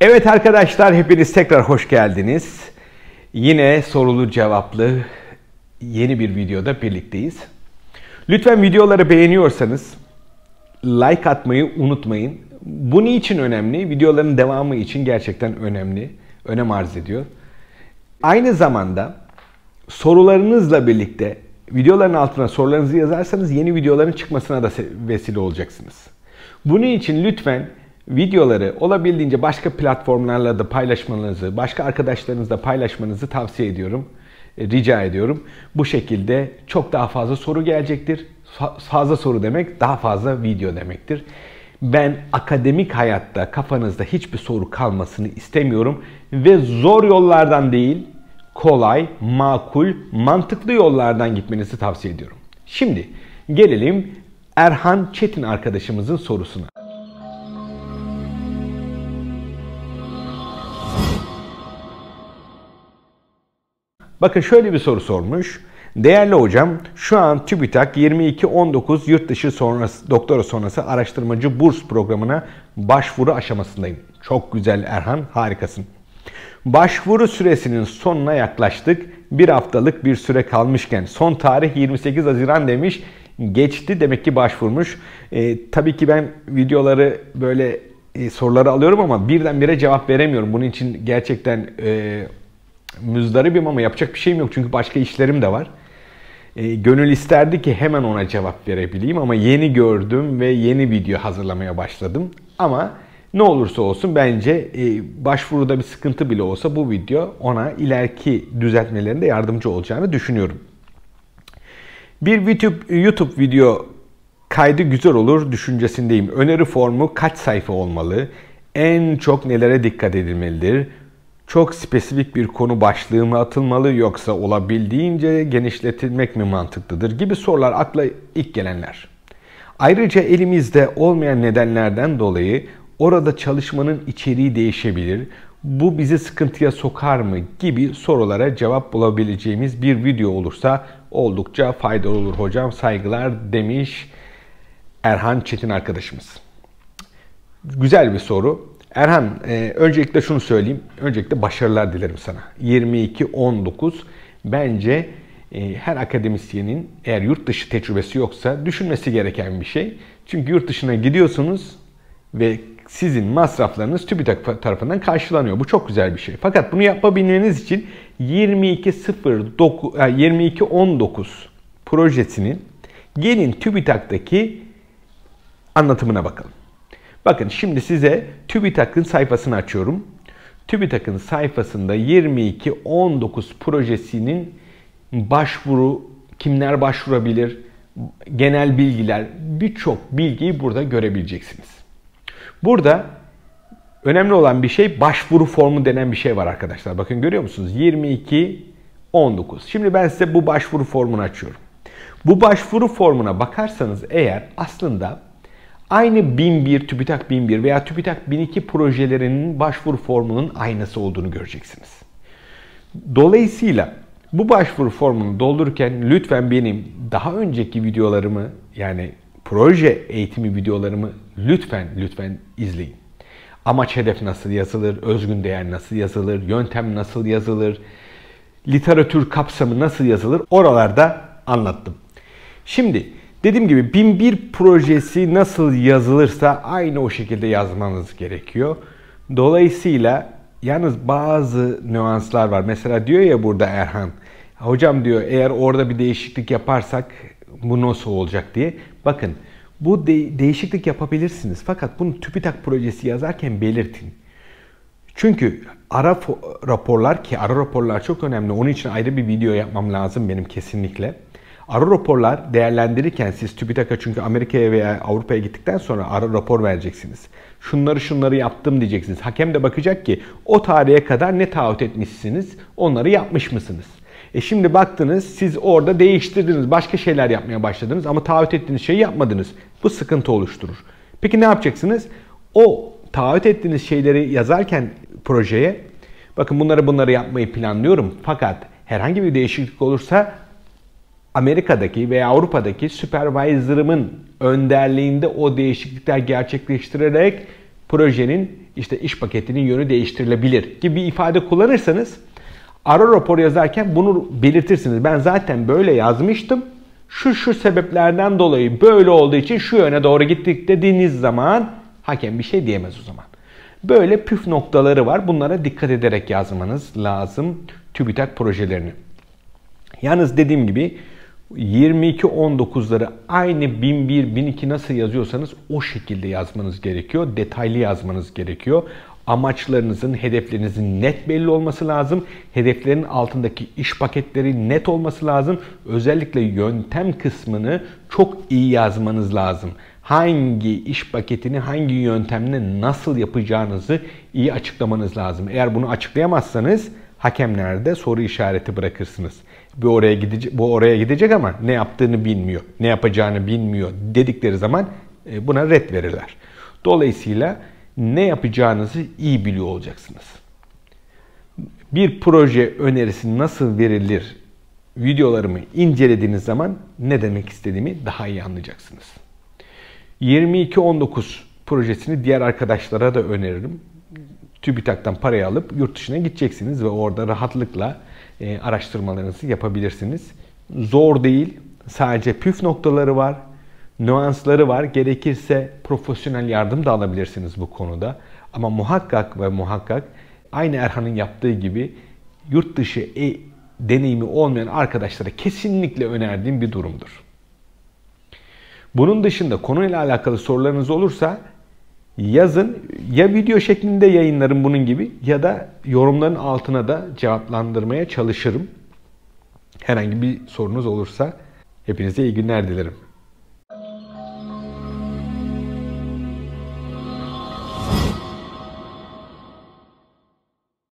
Evet arkadaşlar hepiniz tekrar hoş geldiniz. Yine sorulu cevaplı yeni bir videoda birlikteyiz. Lütfen videoları beğeniyorsanız like atmayı unutmayın. Bu niçin önemli? Videoların devamı için gerçekten önemli. Önem arz ediyor. Aynı zamanda sorularınızla birlikte videoların altına sorularınızı yazarsanız yeni videoların çıkmasına da vesile olacaksınız. Bunun için lütfen videoları olabildiğince başka platformlarla da paylaşmanızı, başka arkadaşlarınızla paylaşmanızı tavsiye ediyorum. E, rica ediyorum. Bu şekilde çok daha fazla soru gelecektir. Fazla soru demek daha fazla video demektir. Ben akademik hayatta kafanızda hiçbir soru kalmasını istemiyorum ve zor yollardan değil, kolay, makul, mantıklı yollardan gitmenizi tavsiye ediyorum. Şimdi gelelim Erhan Çetin arkadaşımızın sorusuna. Bakın şöyle bir soru sormuş. Değerli hocam, şu an TÜBİTAK 2219 yurt dışı sonrası, doktora sonrası araştırmacı burs programına başvuru aşamasındayım. Çok güzel Erhan, harikasın. Başvuru süresinin sonuna yaklaştık. Bir haftalık bir süre kalmışken son tarih 28 Haziran demiş. Geçti demek ki başvurmuş. E, tabii ki ben videoları böyle e, soruları alıyorum ama birdenbire cevap veremiyorum. Bunun için gerçekten e, müzdaribim ama yapacak bir şeyim yok. Çünkü başka işlerim de var. E, gönül isterdi ki hemen ona cevap verebileyim ama yeni gördüm ve yeni video hazırlamaya başladım. Ama ne olursa olsun bence e, başvuruda bir sıkıntı bile olsa bu video ona ileriki düzeltmelerinde yardımcı olacağını düşünüyorum. Bir YouTube, YouTube video kaydı güzel olur düşüncesindeyim. Öneri formu kaç sayfa olmalı? En çok nelere dikkat edilmelidir? Çok spesifik bir konu başlığı mı atılmalı yoksa olabildiğince genişletilmek mi mantıklıdır gibi sorular akla ilk gelenler. Ayrıca elimizde olmayan nedenlerden dolayı Orada çalışmanın içeriği değişebilir. Bu bizi sıkıntıya sokar mı gibi sorulara cevap bulabileceğimiz bir video olursa oldukça faydalı olur hocam. Saygılar demiş Erhan Çetin arkadaşımız. Güzel bir soru. Erhan, e, öncelikle şunu söyleyeyim. Öncelikle başarılar dilerim sana. 22-19 bence e, her akademisyenin eğer yurt dışı tecrübesi yoksa düşünmesi gereken bir şey. Çünkü yurt dışına gidiyorsunuz ve sizin masraflarınız TÜBİTAK tarafından karşılanıyor. Bu çok güzel bir şey. Fakat bunu yapabilmeniz için 2219 2219 e, projesinin gelin TÜBİTAK'taki anlatımına bakalım. Bakın şimdi size TÜBİTAK'ın sayfasını açıyorum. TÜBİTAK'ın sayfasında 2219 projesinin başvuru, kimler başvurabilir, genel bilgiler, birçok bilgiyi burada görebileceksiniz. Burada önemli olan bir şey başvuru formu denen bir şey var arkadaşlar. Bakın görüyor musunuz? 22 19. Şimdi ben size bu başvuru formunu açıyorum. Bu başvuru formuna bakarsanız eğer aslında aynı 1001, TÜBİTAK 1001 veya TÜBİTAK 1002 projelerinin başvuru formunun aynısı olduğunu göreceksiniz. Dolayısıyla bu başvuru formunu doldururken lütfen benim daha önceki videolarımı yani proje eğitimi videolarımı lütfen lütfen izleyin. Amaç hedef nasıl yazılır, özgün değer nasıl yazılır, yöntem nasıl yazılır, literatür kapsamı nasıl yazılır oralarda anlattım. Şimdi dediğim gibi 1001 projesi nasıl yazılırsa aynı o şekilde yazmanız gerekiyor. Dolayısıyla yalnız bazı nüanslar var. Mesela diyor ya burada Erhan, hocam diyor eğer orada bir değişiklik yaparsak bu nasıl olacak diye. Bakın bu de- değişiklik yapabilirsiniz. Fakat bunu TÜBİTAK projesi yazarken belirtin. Çünkü ara raporlar ki ara raporlar çok önemli. Onun için ayrı bir video yapmam lazım benim kesinlikle. Ara raporlar değerlendirirken siz TÜBİTAK'a çünkü Amerika'ya veya Avrupa'ya gittikten sonra ara rapor vereceksiniz. Şunları şunları yaptım diyeceksiniz. Hakem de bakacak ki o tarihe kadar ne taahhüt etmişsiniz, onları yapmış mısınız? E şimdi baktınız siz orada değiştirdiniz. Başka şeyler yapmaya başladınız ama taahhüt ettiğiniz şeyi yapmadınız. Bu sıkıntı oluşturur. Peki ne yapacaksınız? O taahhüt ettiğiniz şeyleri yazarken projeye bakın bunları bunları yapmayı planlıyorum. Fakat herhangi bir değişiklik olursa Amerika'daki veya Avrupa'daki supervisor'ımın önderliğinde o değişiklikler gerçekleştirerek projenin işte iş paketinin yönü değiştirilebilir gibi bir ifade kullanırsanız Ara rapor yazarken bunu belirtirsiniz. Ben zaten böyle yazmıştım. Şu şu sebeplerden dolayı böyle olduğu için şu yöne doğru gittik dediğiniz zaman hakem bir şey diyemez o zaman. Böyle püf noktaları var. Bunlara dikkat ederek yazmanız lazım TÜBİTAK projelerini. Yalnız dediğim gibi 22-19'ları aynı 1001-1002 nasıl yazıyorsanız o şekilde yazmanız gerekiyor. Detaylı yazmanız gerekiyor. Amaçlarınızın, hedeflerinizin net belli olması lazım. Hedeflerin altındaki iş paketleri net olması lazım. Özellikle yöntem kısmını çok iyi yazmanız lazım. Hangi iş paketini, hangi yöntemle nasıl yapacağınızı iyi açıklamanız lazım. Eğer bunu açıklayamazsanız hakemlerde soru işareti bırakırsınız. Bu oraya gidecek, bu oraya gidecek ama ne yaptığını bilmiyor, ne yapacağını bilmiyor dedikleri zaman e, buna red verirler. Dolayısıyla ne yapacağınızı iyi biliyor olacaksınız. Bir proje önerisi nasıl verilir videolarımı incelediğiniz zaman ne demek istediğimi daha iyi anlayacaksınız. 2219 projesini diğer arkadaşlara da öneririm. TÜBİTAK'tan parayı alıp yurt dışına gideceksiniz ve orada rahatlıkla e, araştırmalarınızı yapabilirsiniz. Zor değil, sadece püf noktaları var nüansları var. Gerekirse profesyonel yardım da alabilirsiniz bu konuda. Ama muhakkak ve muhakkak aynı Erhan'ın yaptığı gibi yurt dışı e deneyimi olmayan arkadaşlara kesinlikle önerdiğim bir durumdur. Bunun dışında konuyla alakalı sorularınız olursa yazın ya video şeklinde yayınlarım bunun gibi ya da yorumların altına da cevaplandırmaya çalışırım. Herhangi bir sorunuz olursa hepinize iyi günler dilerim.